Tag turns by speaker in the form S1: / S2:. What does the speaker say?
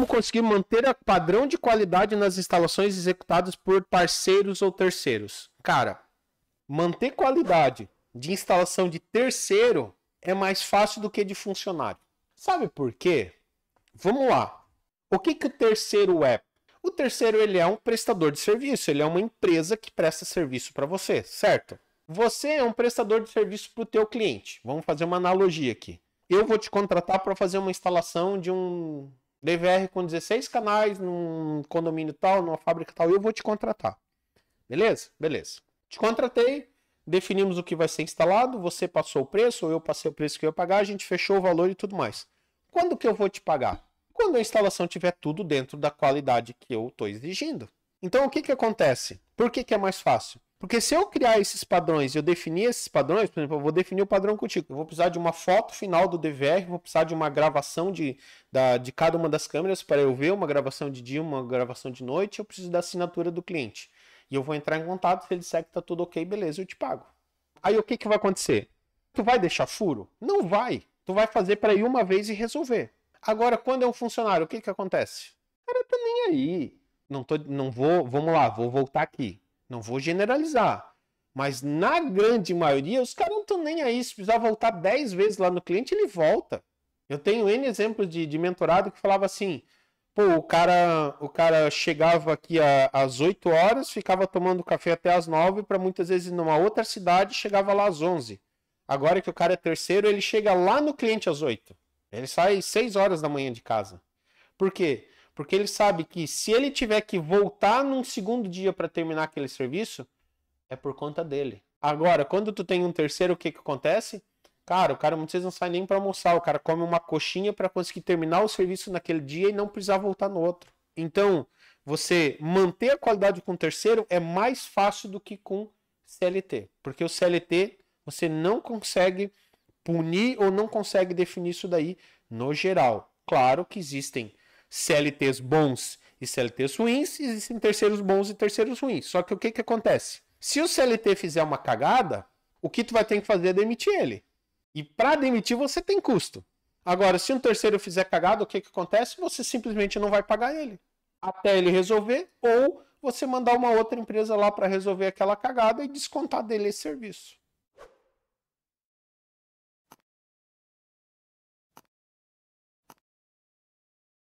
S1: como conseguir manter a padrão de qualidade nas instalações executadas por parceiros ou terceiros. Cara, manter qualidade de instalação de terceiro é mais fácil do que de funcionário. Sabe por quê? Vamos lá. O que, que o terceiro é? O terceiro ele é um prestador de serviço, ele é uma empresa que presta serviço para você, certo? Você é um prestador de serviço para o teu cliente. Vamos fazer uma analogia aqui. Eu vou te contratar para fazer uma instalação de um DVR com 16 canais, num condomínio tal, numa fábrica tal, eu vou te contratar. Beleza? Beleza. Te contratei, definimos o que vai ser instalado, você passou o preço, ou eu passei o preço que eu ia pagar, a gente fechou o valor e tudo mais. Quando que eu vou te pagar? Quando a instalação tiver tudo dentro da qualidade que eu estou exigindo. Então o que, que acontece? Por que, que é mais fácil? Porque se eu criar esses padrões, eu definir esses padrões, por exemplo, eu vou definir o padrão contigo. Eu vou precisar de uma foto final do DVR, vou precisar de uma gravação de, da, de cada uma das câmeras para eu ver, uma gravação de dia, uma gravação de noite, eu preciso da assinatura do cliente. E eu vou entrar em contato, se ele disser que tá tudo ok, beleza, eu te pago. Aí o que, que vai acontecer? Tu vai deixar furo? Não vai. Tu vai fazer para ir uma vez e resolver. Agora, quando é um funcionário, o que, que acontece? O cara tá nem aí. Não, tô, não vou, vamos lá, vou voltar aqui. Não vou generalizar. Mas na grande maioria, os caras não estão nem aí. Se precisar voltar 10 vezes lá no cliente, ele volta. Eu tenho N exemplos de, de mentorado que falava assim: pô, o cara, o cara chegava aqui a, às 8 horas, ficava tomando café até às 9, para muitas vezes ir numa outra cidade, chegava lá às 11. Agora que o cara é terceiro, ele chega lá no cliente às 8. Ele sai 6 horas da manhã de casa. Por quê? Porque ele sabe que se ele tiver que voltar num segundo dia para terminar aquele serviço, é por conta dele. Agora, quando tu tem um terceiro, o que que acontece? Cara, o cara muitas vezes não sai nem para almoçar, o cara come uma coxinha para conseguir terminar o serviço naquele dia e não precisar voltar no outro. Então, você manter a qualidade com o terceiro é mais fácil do que com CLT, porque o CLT você não consegue punir ou não consegue definir isso daí no geral. Claro que existem CLTs bons e CLTs ruins, existem terceiros bons e terceiros ruins. Só que o que, que acontece? Se o CLT fizer uma cagada, o que tu vai ter que fazer é demitir ele. E para demitir você tem custo. Agora, se um terceiro fizer cagada, o que, que acontece? Você simplesmente não vai pagar ele. Até ele resolver, ou você mandar uma outra empresa lá para resolver aquela cagada e descontar dele esse serviço.